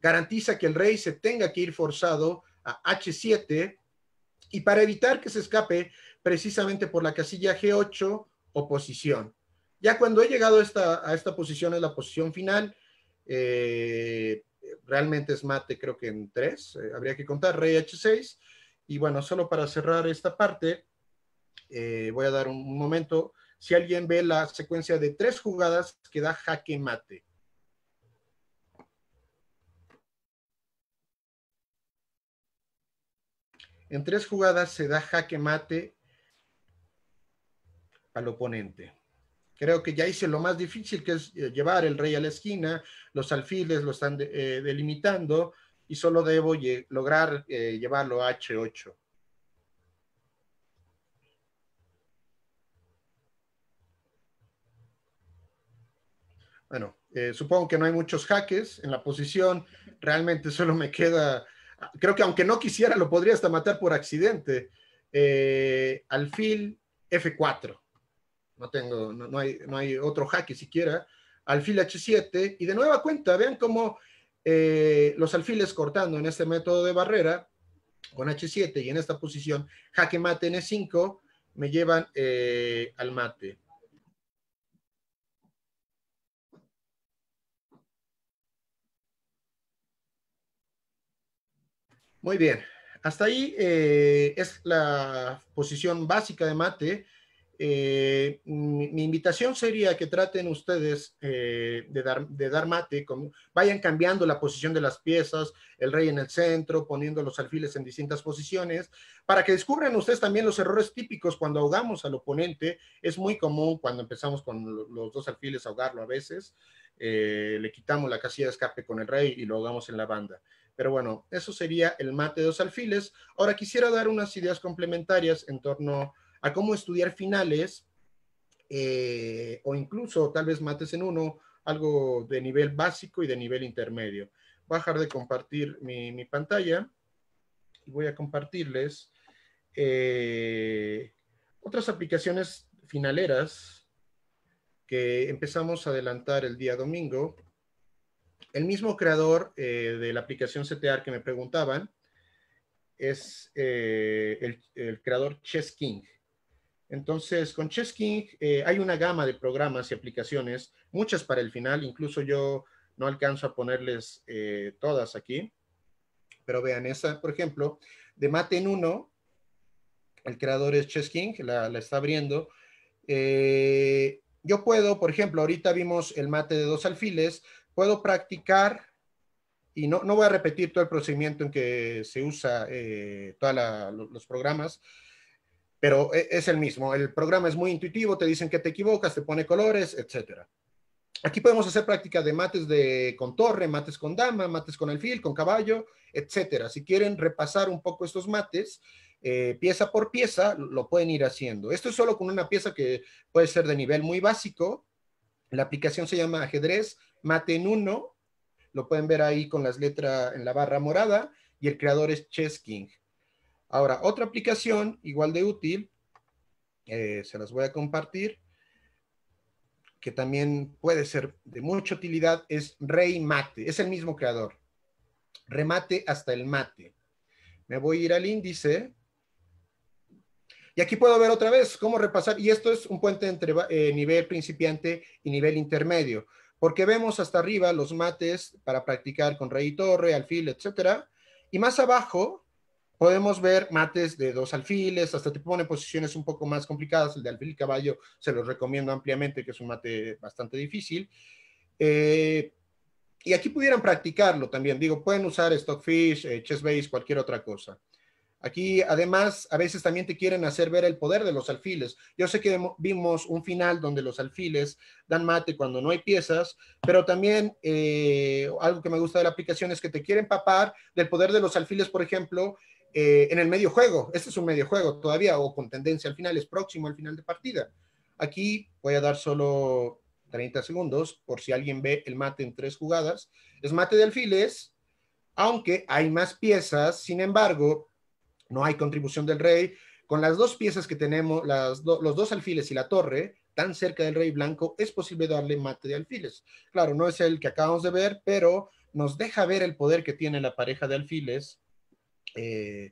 garantiza que el rey se tenga que ir forzado a H7 y para evitar que se escape precisamente por la casilla G8 oposición. Ya cuando he llegado a esta, posición, es la posición final. Eh, realmente es mate, creo que en tres, eh, habría que contar, rey h6. Y bueno, solo para cerrar esta parte, eh, voy a dar un, un, momento. Si alguien ve la secuencia de tres jugadas que da jaque mate. En tres jugadas se da jaque mate al oponente. Creo que ya hice lo más difícil, que es eh, llevar el rey a la esquina, los alfiles lo están eh, delimitando y solo debo lograr eh, llevarlo a H8. Bueno, supongo que no hay muchos jaques en la posición, realmente solo me queda, creo que aunque no quisiera lo podría hasta matar por accidente. alfil F4 no tengo, no, hay, no hay otro jaque siquiera, alfil H7, y de nueva cuenta, vean cómo eh, los alfiles cortando en este método de barrera, con H7 y en esta posición, jaque mate en E5, me llevan eh, al mate. Muy bien, hasta ahí eh, es la posición básica de mate. Eh, mi, invitación sería que traten ustedes eh, de, dar, mate, vayan cambiando la posición de las piezas, el rey en el centro, poniendo los alfiles en distintas posiciones, para que descubran ustedes también los errores típicos cuando ahogamos al oponente. Es muy común cuando empezamos con los dos alfiles ahogarlo a veces, eh, le quitamos la casilla de escape con el rey y lo ahogamos en la banda. Pero bueno, eso sería el mate de dos alfiles. Ahora quisiera dar unas ideas complementarias en torno a cómo estudiar finales eh, o incluso tal vez mates en uno, algo de nivel básico y de nivel intermedio. Voy a dejar de compartir mi, pantalla y voy a compartirles eh, otras aplicaciones finaleras que empezamos a adelantar el día domingo. El mismo creador eh, de la aplicación CTR que me preguntaban es el, el, creador Chess King. Entonces, con Chess King eh, hay una gama de programas y aplicaciones, muchas para el final, incluso yo no alcanzo a ponerles eh, todas aquí, pero vean esa, por ejemplo, de Mate en uno, el creador es Chess King, la está abriendo. Eh, yo puedo, por ejemplo, ahorita vimos el mate de dos alfiles, puedo practicar y no, voy a repetir todo el procedimiento en que se usa todos los programas, pero e, es el mismo. El programa es muy intuitivo, te dicen que te equivocas, te pone colores, etc. Aquí podemos hacer práctica de mates de, con torre, mates con dama, mates con alfil, con caballo, etc. Si quieren repasar un poco estos mates, eh, pieza por pieza, lo pueden ir haciendo. Esto es solo con una pieza que puede ser de nivel muy básico. La aplicación se llama ajedrez mate en uno. Lo pueden ver ahí con las letras en la barra morada y el creador es Chess King. Ahora, otra aplicación igual de útil, eh, se las voy a compartir, que también puede ser de mucha utilidad, es Rey Mate. Es el mismo creador. Remate hasta el mate. Me voy a ir al índice. Y aquí puedo ver otra vez cómo repasar. Y esto es un puente entre eh, nivel principiante y nivel intermedio. Porque vemos hasta arriba los mates para practicar con rey y torre, alfil, etcétera. Y más abajo Podemos ver mates de dos alfiles, hasta te ponen posiciones un poco más complicadas. El de alfil y caballo se los recomiendo ampliamente, que es un mate bastante difícil. Eh, y aquí pudieran practicarlo también. Digo, pueden usar Stockfish, eh, Chessbase, cualquier otra cosa. Aquí, además, a veces también te quieren hacer ver el poder de los alfiles. Yo sé que vimos un final donde los alfiles dan mate cuando no hay piezas, pero también eh, algo que me gusta de la aplicación es que te quieren papar del poder de los alfiles, por ejemplo, eh, en el medio juego. Este es un medio juego todavía, o con tendencia al final, es próximo al final de partida. Aquí voy a dar solo 30 segundos por si alguien ve el mate en tres jugadas. Es mate de alfiles, aunque hay más piezas, sin embargo, no hay contribución del rey. Con las dos piezas que tenemos, los dos alfiles y la torre, tan cerca del rey blanco, es posible darle mate de alfiles. Claro, no es el que acabamos de ver, pero nos deja ver el poder que tiene la pareja de alfiles eh,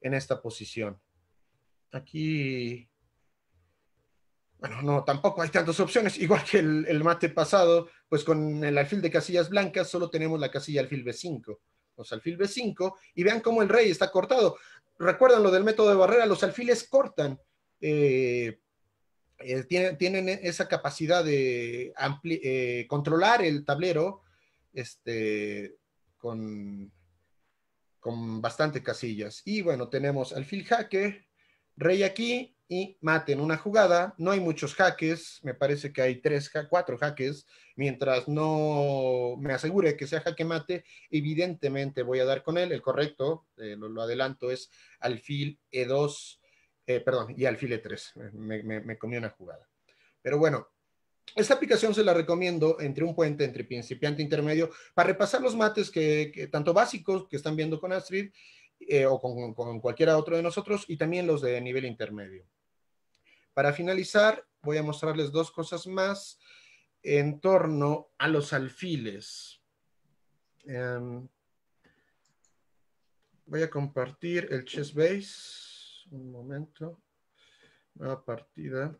en esta posición. Aquí, bueno, no, tampoco hay tantas opciones, igual que el, mate pasado, pues con el alfil de casillas blancas solo tenemos la casilla alfil B5 los alfil B5, y vean cómo el rey está cortado. recuerden lo del método de barrera, los alfiles cortan, eh, eh, tienen, esa capacidad de controlar el tablero este, con, con bastantes casillas. Y bueno, tenemos alfil jaque, rey aquí y mate en una jugada. No hay muchos jaques, me parece que hay tres, cuatro jaques. Mientras no me asegure que sea jaque mate, evidentemente voy a dar con él. El correcto, eh, lo, adelanto, es alfil E2, eh, perdón, y alfil E3. Me, comió me comí una jugada. Pero bueno, esta aplicación se la recomiendo entre un puente, entre principiante e intermedio, para repasar los mates que, tanto básicos que están viendo con Astrid eh, o con, cualquiera otro de nosotros y también los de nivel intermedio. Para finalizar, voy a mostrarles dos cosas más en torno a los alfiles. Em, voy a compartir el chess base. Un momento. Nueva partida.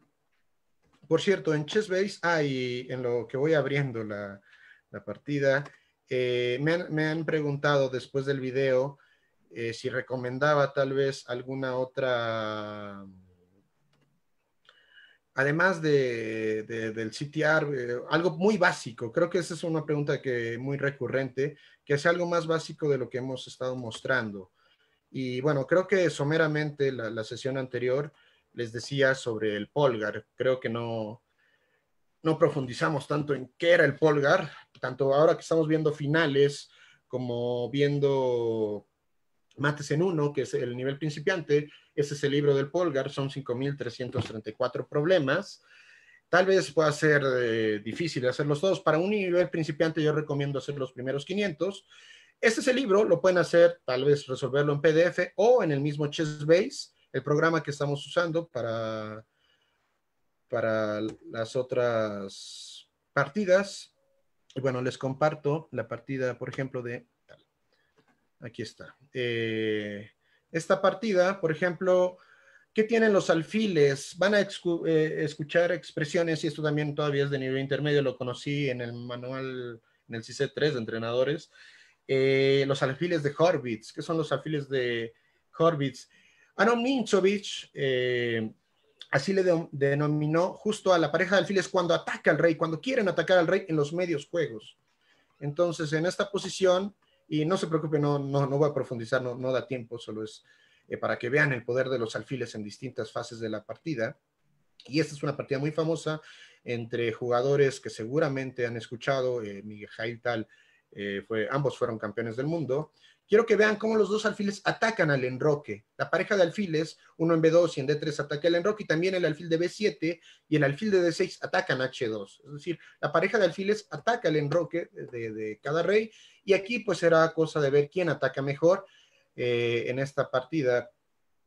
Por cierto, en ChessBase, ah, hay, en lo que voy abriendo la, partida, eh, me, han, preguntado después del video eh, si recomendaba tal vez alguna otra, además de, del CTR, eh, algo muy básico. Creo que esa es una pregunta que muy recurrente, que es algo más básico de lo que hemos estado mostrando. Y bueno, creo que someramente la, la sesión anterior les decía sobre el Polgar. Creo que no, no profundizamos tanto en qué era el Polgar, tanto ahora que estamos viendo finales como viendo Mates en uno, que es el nivel principiante. Ese es el libro del Polgar, son 5.334 problemas. Tal vez pueda ser eh, difícil hacerlos todos. Para un nivel principiante yo recomiendo hacer los primeros 500. Este es el libro, lo pueden hacer, tal vez resolverlo en PDF o en el mismo Chessbase el programa que estamos usando para, para las otras partidas. Y bueno, les comparto la partida, por ejemplo, de... Aquí está. Eh, esta partida, por ejemplo, ¿qué tienen los alfiles? Van a eh, escuchar expresiones, y esto también todavía es de nivel intermedio, lo conocí en el manual, en el cc 3 de entrenadores. Eh, los alfiles de Horvitz, ¿qué son los alfiles de Horvitz? Aron Minchovich, eh, así le denominó justo a la pareja de alfiles cuando ataca al rey, cuando quieren atacar al rey en los medios juegos. Entonces, en esta posición, y no se preocupe, no, no, voy a profundizar, no, da tiempo, solo es eh, para que vean el poder de los alfiles en distintas fases de la partida. Y esta es una partida muy famosa entre jugadores que seguramente han escuchado, eh, Miguel Tal, fue, ambos fueron campeones del mundo, Quiero que vean cómo los dos alfiles atacan al enroque. La pareja de alfiles, uno en B2 y en D3 ataca al enroque y también el alfil de B7 y el alfil de D6 atacan H2. Es decir, la pareja de alfiles ataca al enroque de, cada rey y aquí pues será cosa de ver quién ataca mejor eh, en esta partida.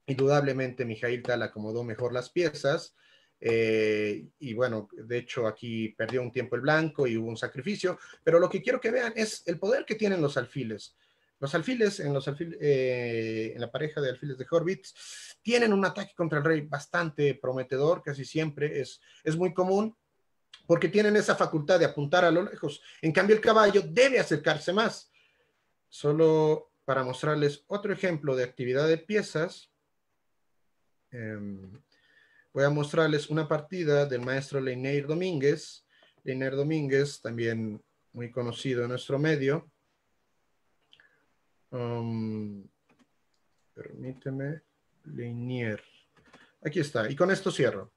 Indudablemente Mijail Tal acomodó mejor las piezas. Eh, y bueno, de hecho aquí perdió un tiempo el blanco y hubo un sacrificio, pero lo que quiero que vean es el poder que tienen los alfiles. Los alfiles, en, los eh, en la pareja de alfiles de Horvitz, tienen un ataque contra el rey bastante prometedor, casi siempre es, es muy común, porque tienen esa facultad de apuntar a lo lejos. En cambio, el caballo debe acercarse más. Solo para mostrarles otro ejemplo de actividad de piezas, em, voy a mostrarles una partida del maestro Leiner Domínguez. Leiner Domínguez, también muy conocido en nuestro medio permíteme, Linier. Aquí está, y con esto cierro.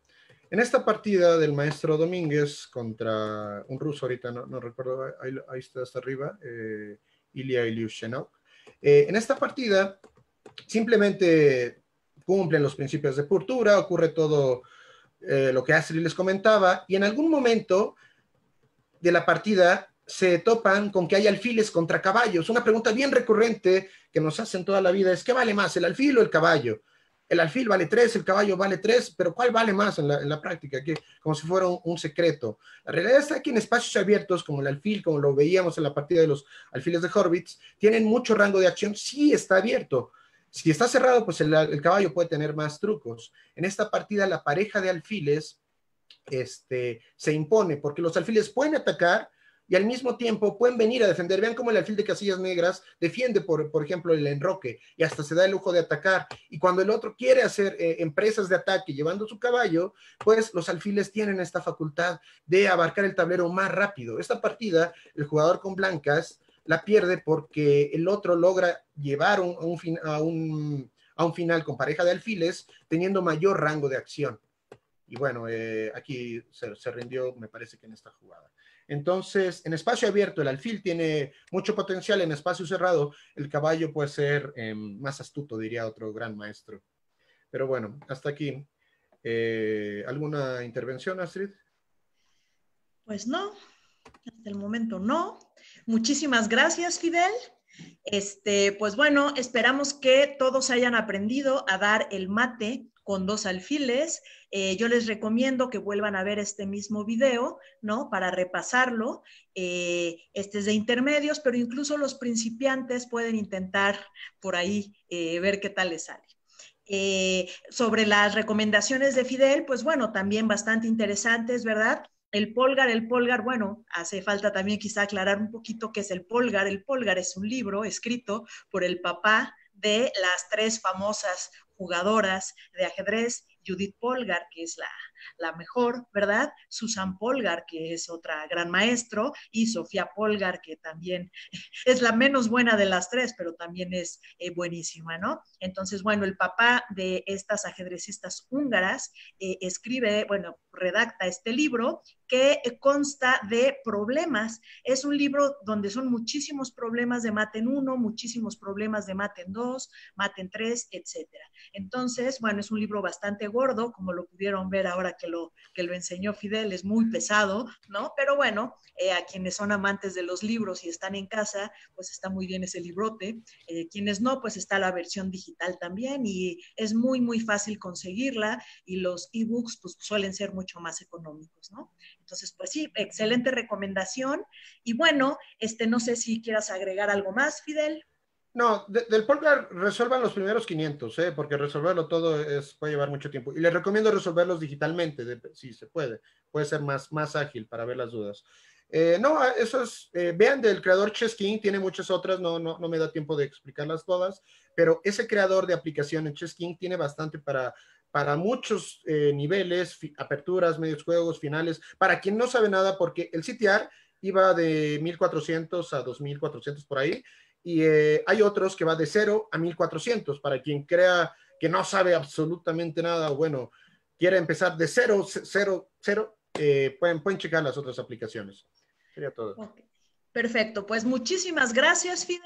En esta partida del maestro Domínguez contra un ruso, ahorita no, recuerdo, ahí, está hasta arriba, eh, Ilya Ilyushinok eh, en esta partida simplemente cumplen los principios de purtura, ocurre todo eh, lo que Astrid les comentaba, y en algún momento de la partida se topan con que hay alfiles contra caballos. Una pregunta bien recurrente que nos hacen toda la vida es, ¿qué vale más, el alfil o el caballo? El alfil vale tres, el caballo vale tres, pero ¿cuál vale más en la, práctica? Que, como si fuera un, secreto. La realidad está que en espacios abiertos, como el alfil, como lo veíamos en la partida de los alfiles de Horvitz, tienen mucho rango de acción, si está abierto, si está cerrado, pues el, el, caballo puede tener más trucos. En esta partida, la pareja de alfiles este, se impone, porque los alfiles pueden atacar, y al mismo tiempo pueden venir a defender. Vean cómo el alfil de casillas negras defiende, por, por ejemplo, el enroque y hasta se da el lujo de atacar. Y cuando el otro quiere hacer eh, empresas de ataque llevando su caballo, pues los alfiles tienen esta facultad de abarcar el tablero más rápido. Esta partida, el jugador con blancas la pierde porque el otro logra llevar un, a, un, a un final con pareja de alfiles teniendo mayor rango de acción. Y bueno, eh, aquí se, se, rindió, me parece que en esta jugada. Entonces, en espacio abierto, el alfil tiene mucho potencial, en espacio cerrado, el caballo puede ser em, más astuto, diría otro gran maestro. Pero bueno, hasta aquí. Eh, ¿Alguna intervención, Astrid? Pues no, hasta el momento no. Muchísimas gracias, Fidel. Este, pues bueno, esperamos que todos hayan aprendido a dar el mate con dos alfiles. Eh, yo les recomiendo que vuelvan a ver este mismo video, ¿no? Para repasarlo. Eh, este es de intermedios, pero incluso los principiantes pueden intentar por ahí eh, ver qué tal les sale. sobre las recomendaciones de Fidel, pues bueno, también bastante interesantes, ¿verdad? El Polgar, el Polgar, bueno, hace falta también quizá aclarar un poquito qué es el Polgar. El Polgar es un libro escrito por el papá de las tres famosas jugadoras de ajedrez, Judith Polgar, que es la la mejor, ¿verdad? Susan Polgar, que es otra gran maestro, y Sofía Polgar, que también es la menos buena de las tres, pero también es eh, buenísima, ¿no? Entonces, bueno, el papá de estas ajedrecistas húngaras eh, escribe, bueno, redacta este libro que consta de problemas. Es un libro donde son muchísimos problemas de mate en 1, muchísimos problemas de mate en 2, mate en 3, etc. Entonces, bueno, es un libro bastante gordo, como lo pudieron ver ahora que lo, que lo enseñó Fidel, es muy pesado, ¿no? Pero bueno, eh, a quienes son amantes de los libros y están en casa, pues está muy bien ese librote. Eh, quienes no, pues está la versión digital también y es muy, muy fácil conseguirla y los ebooks pues suelen ser mucho más económicos, ¿no? Entonces, pues sí, excelente recomendación. Y bueno, este, no sé si quieras agregar algo más, Fidel. No, del Polgar resuelvan los primeros 500, ¿eh? porque resolverlo todo es, puede llevar mucho tiempo. Y les recomiendo resolverlos digitalmente, si se puede. Puede ser más, más ágil para ver las dudas. Eh, no, ah, eso es, eh, vean del creador Chessking tiene muchas otras, no, no, me da tiempo de explicarlas todas, pero ese creador de aplicación aplicaciones Chessking tiene bastante para, para muchos niveles, aperturas, medios juegos, finales, para quien no sabe nada, porque el CTR iba de 1400 a 2400 por ahí y eh, hay otros que va de 0 a 1400. Para quien crea que no sabe absolutamente nada, o, bueno, quiere empezar de 0, 0, 0, pueden, checar las otras aplicaciones. Sería todo. Perfecto, pues muchísimas gracias, Fidel.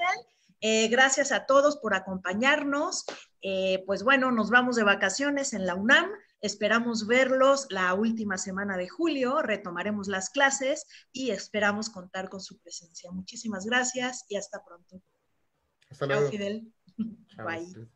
Eh, gracias a todos por acompañarnos. Eh, pues bueno, nos vamos de vacaciones en la UNAM. Esperamos verlos la última semana de julio, retomaremos las clases y esperamos contar con su presencia. Muchísimas gracias y hasta pronto. Hasta luego. Chao, Fidel. Bye.